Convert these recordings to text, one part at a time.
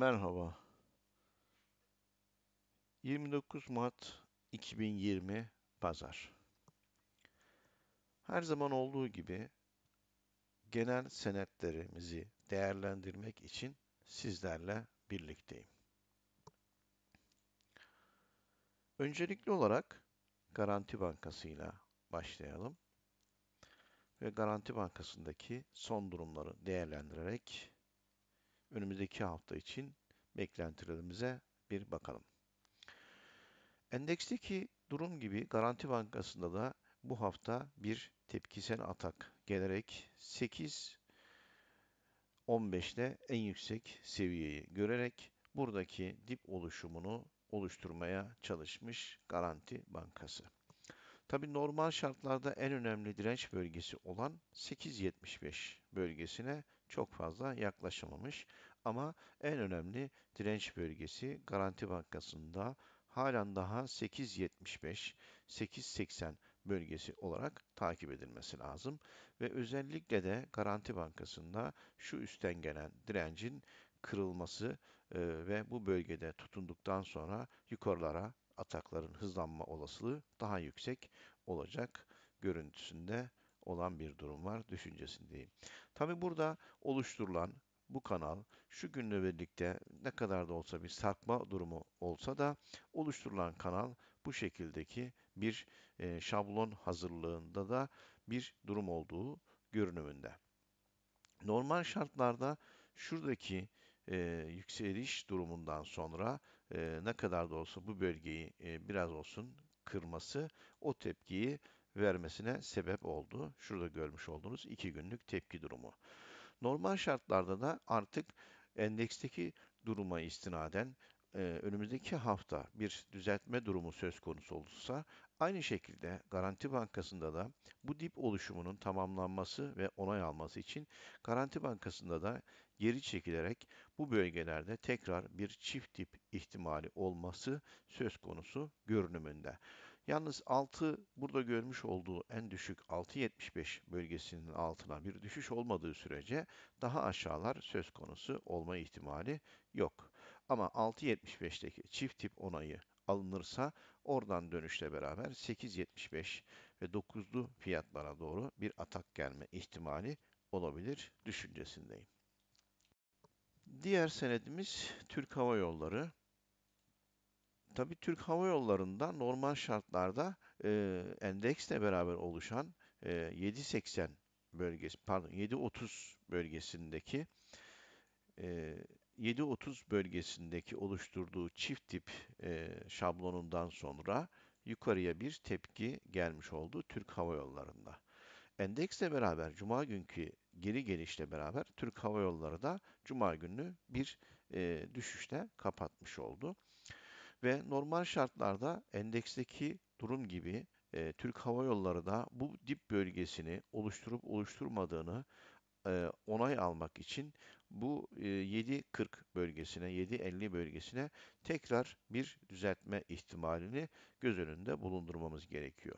Merhaba. 29 Mart 2020 Pazar. Her zaman olduğu gibi genel senetlerimizi değerlendirmek için sizlerle birlikteyim. Öncelikli olarak Garanti Bankası ile başlayalım ve Garanti Bankası'ndaki son durumları değerlendirerek önümüzdeki hafta için beklentilerimize bir bakalım. Endeksteki durum gibi Garanti Bankası'nda da bu hafta bir tepkisel atak gelerek 8 15'te en yüksek seviyeyi görerek buradaki dip oluşumunu oluşturmaya çalışmış Garanti Bankası. Tabi normal şartlarda en önemli direnç bölgesi olan 8.75 bölgesine çok fazla yaklaşamamış Ama en önemli direnç bölgesi Garanti Bankası'nda halen daha 8.75, 8.80 bölgesi olarak takip edilmesi lazım. Ve özellikle de Garanti Bankası'nda şu üstten gelen direncin kırılması e, ve bu bölgede tutunduktan sonra yukarılara atakların hızlanma olasılığı daha yüksek olacak görüntüsünde olan bir durum var düşüncesindeyim. Tabi burada oluşturulan bu kanal şu günle birlikte ne kadar da olsa bir sarkma durumu olsa da oluşturulan kanal bu şekildeki bir e, şablon hazırlığında da bir durum olduğu görünümünde. Normal şartlarda şuradaki e, yükseliş durumundan sonra e, ne kadar da olsa bu bölgeyi e, biraz olsun kırması o tepkiyi vermesine sebep oldu. Şurada görmüş olduğunuz 2 günlük tepki durumu. Normal şartlarda da artık endeksteki duruma istinaden e, önümüzdeki hafta bir düzeltme durumu söz konusu olursa aynı şekilde Garanti Bankası'nda da bu dip oluşumunun tamamlanması ve onay alması için Garanti Bankası'nda da geri çekilerek bu bölgelerde tekrar bir çift dip ihtimali olması söz konusu görünümünde. Yalnız 6 burada görmüş olduğu en düşük 6.75 bölgesinin altına bir düşüş olmadığı sürece daha aşağılar söz konusu olma ihtimali yok. Ama 6.75'teki çift tip onayı alınırsa oradan dönüşle beraber 8.75 ve 9'lu fiyatlara doğru bir atak gelme ihtimali olabilir düşüncesindeyim. Diğer senedimiz Türk Hava Yolları. Tabii Türk Hava Yolları'nda normal şartlarda e, endeksle beraber oluşan e, 7.80 bölgesi, pardon 7.30 bölgesindeki e, 7.30 bölgesindeki oluşturduğu çift tip e, şablonundan sonra yukarıya bir tepki gelmiş oldu Türk Hava Yolları'nda. Endeksle beraber Cuma günkü geri gelişle beraber Türk Hava Yolları da Cuma günü bir e, düşüşle kapatmış oldu. Ve normal şartlarda endeksteki durum gibi e, Türk Hava Yolları da bu dip bölgesini oluşturup oluşturmadığını e, onay almak için bu e, 7.40 bölgesine, 7.50 bölgesine tekrar bir düzeltme ihtimalini göz önünde bulundurmamız gerekiyor.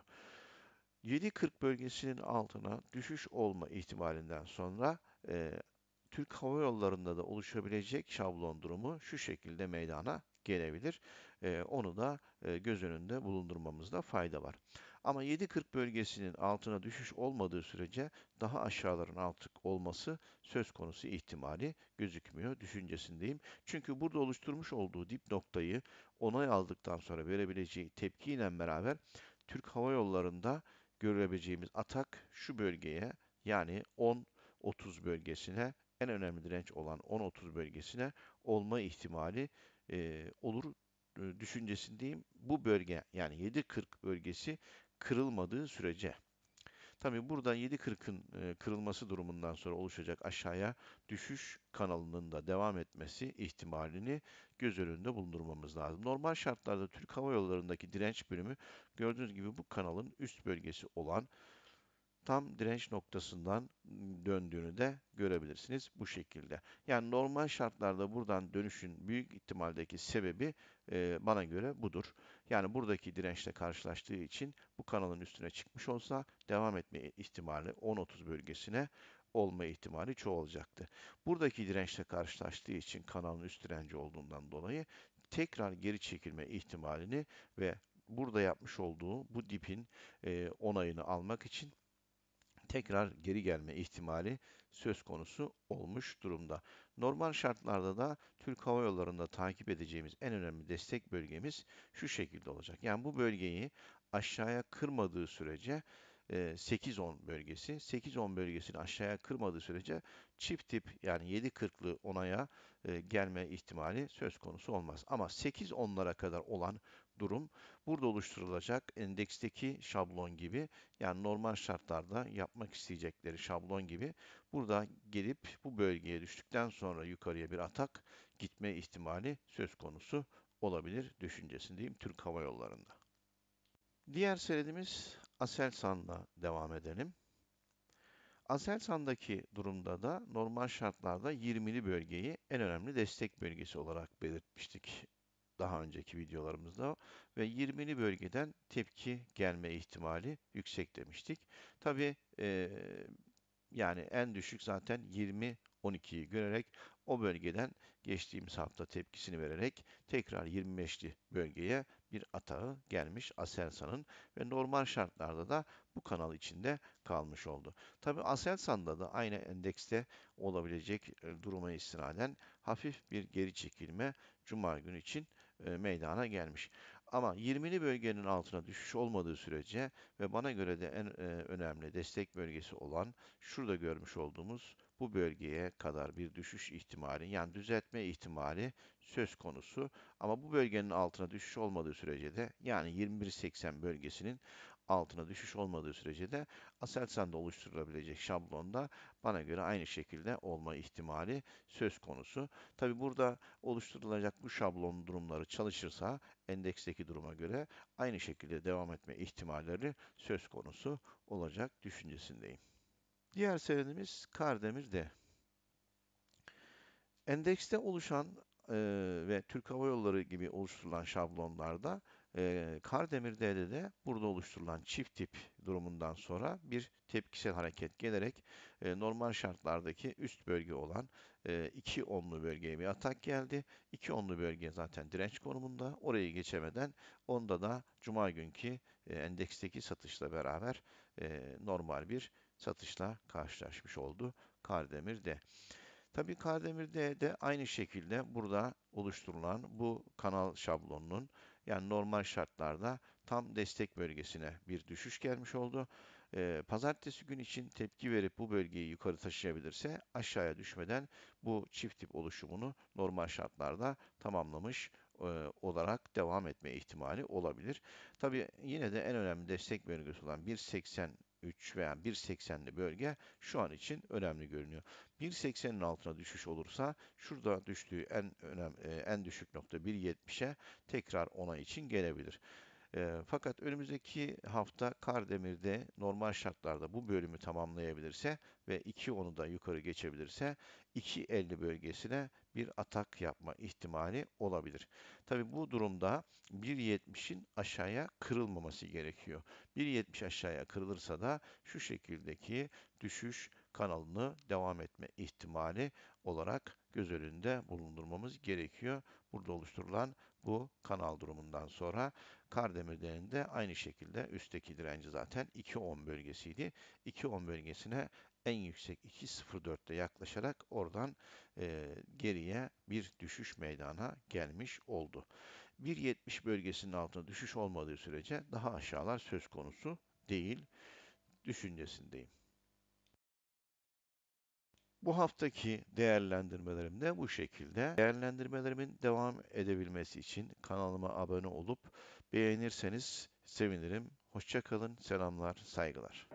7.40 bölgesinin altına düşüş olma ihtimalinden sonra e, Türk Hava Yolları'nda da oluşabilecek şablon durumu şu şekilde meydana gelebilir. E, onu da e, göz önünde bulundurmamızda fayda var. Ama 7.40 bölgesinin altına düşüş olmadığı sürece daha aşağıların altı olması söz konusu ihtimali gözükmüyor düşüncesindeyim. Çünkü burada oluşturmuş olduğu dip noktayı onay aldıktan sonra verebileceği tepkiyle beraber Türk Hava Yolları'nda görebileceğimiz atak şu bölgeye yani 10-30 bölgesine en önemli direnç olan 10.30 bölgesine olma ihtimali e, olur e, düşüncesindeyim. Bu bölge yani 7.40 bölgesi kırılmadığı sürece. Tabi buradan 7.40'ın e, kırılması durumundan sonra oluşacak aşağıya düşüş kanalının da devam etmesi ihtimalini göz önünde bulundurmamız lazım. Normal şartlarda Türk Hava Yolları'ndaki direnç bölümü gördüğünüz gibi bu kanalın üst bölgesi olan tam direnç noktasından döndüğünü de görebilirsiniz bu şekilde. Yani normal şartlarda buradan dönüşün büyük ihtimaldeki sebebi e, bana göre budur. Yani buradaki dirençle karşılaştığı için bu kanalın üstüne çıkmış olsa devam etme ihtimali 10-30 bölgesine olma ihtimali çoğalacaktı. Buradaki dirençle karşılaştığı için kanalın üst direnci olduğundan dolayı tekrar geri çekilme ihtimalini ve burada yapmış olduğu bu dipin e, onayını almak için tekrar geri gelme ihtimali söz konusu olmuş durumda. Normal şartlarda da Türk Hava Yolları'nda takip edeceğimiz en önemli destek bölgemiz şu şekilde olacak. Yani bu bölgeyi aşağıya kırmadığı sürece 8-10 e, bölgesi. 8-10 bölgesini aşağıya kırmadığı sürece çift tip yani 7-40'lı onaya e, gelme ihtimali söz konusu olmaz. Ama 8-10'lara kadar olan durum burada oluşturulacak endeksteki şablon gibi yani normal şartlarda yapmak isteyecekleri şablon gibi burada gelip bu bölgeye düştükten sonra yukarıya bir atak gitme ihtimali söz konusu olabilir düşüncesindeyim Türk Hava Yolları'nda. Diğer senedimiz Aselsan'la devam edelim. Aselsan'daki durumda da normal şartlarda 20'li bölgeyi en önemli destek bölgesi olarak belirtmiştik daha önceki videolarımızda ve 20'li bölgeden tepki gelme ihtimali yüksek demiştik. Tabi e, yani en düşük zaten 20 12'yi görerek o bölgeden geçtiğimiz hafta tepkisini vererek tekrar 25'li bölgeye bir atağı gelmiş Aselsan'ın ve normal şartlarda da bu kanal içinde kalmış oldu. Tabi Aselsan'da da aynı endekste olabilecek duruma istinaden hafif bir geri çekilme Cuma günü için e, meydana gelmiş. Ama 20'li bölgenin altına düşüş olmadığı sürece ve bana göre de en e, önemli destek bölgesi olan şurada görmüş olduğumuz bu bölgeye kadar bir düşüş ihtimali yani düzeltme ihtimali söz konusu. Ama bu bölgenin altına düşüş olmadığı sürece de yani 21.80 bölgesinin altına düşüş olmadığı sürece de Aselsan'da oluşturulabilecek şablonda bana göre aynı şekilde olma ihtimali söz konusu. Tabi burada oluşturulacak bu şablon durumları çalışırsa endeksteki duruma göre aynı şekilde devam etme ihtimalleri söz konusu olacak düşüncesindeyim. Diğer senedimiz Kardemir'de. Endekste oluşan e, ve Türk Hava Yolları gibi oluşturulan şablonlarda e, Kardemir'de de burada oluşturulan çift tip durumundan sonra bir tepkisel hareket gelerek e, normal şartlardaki üst bölge olan 2 e, onlu bölgeye bir atak geldi. İki onlu bölge zaten direnç konumunda. Orayı geçemeden onda da cuma günkü e, endeksteki satışla beraber e, normal bir satışla karşılaşmış oldu Kardemir'de. Tabii Kardemir'de de aynı şekilde burada oluşturulan bu kanal şablonunun yani normal şartlarda tam destek bölgesine bir düşüş gelmiş oldu. pazartesi gün için tepki verip bu bölgeyi yukarı taşıyabilirse aşağıya düşmeden bu çift tip oluşumunu normal şartlarda tamamlamış olarak devam etme ihtimali olabilir. Tabi yine de en önemli destek bölgesi olan 1.80 3 veya 1.80'li bölge şu an için önemli görünüyor. 1.80'in altına düşüş olursa şurada düştüğü en önemli, e, en düşük nokta 1.70'e tekrar ona için gelebilir. E, fakat önümüzdeki hafta Kardemir'de normal şartlarda bu bölümü tamamlayabilirse ve 2.10'u da yukarı geçebilirse 2.50 bölgesine bir atak yapma ihtimali olabilir. Tabi bu durumda 1.70'in aşağıya kırılmaması gerekiyor. 1.70 aşağıya kırılırsa da şu şekildeki düşüş kanalını devam etme ihtimali olarak göz önünde bulundurmamız gerekiyor. Burada oluşturulan bu kanal durumundan sonra Kardemir de aynı şekilde üstteki direnci zaten 2.10 bölgesiydi. 2.10 bölgesine en yüksek 2.04'te yaklaşarak oradan e, geriye bir düşüş meydana gelmiş oldu. 1.70 bölgesinin altına düşüş olmadığı sürece daha aşağılar söz konusu değil düşüncesindeyim. Bu haftaki değerlendirmelerim de bu şekilde. Değerlendirmelerimin devam edebilmesi için kanalıma abone olup beğenirseniz sevinirim. Hoşçakalın, selamlar, saygılar.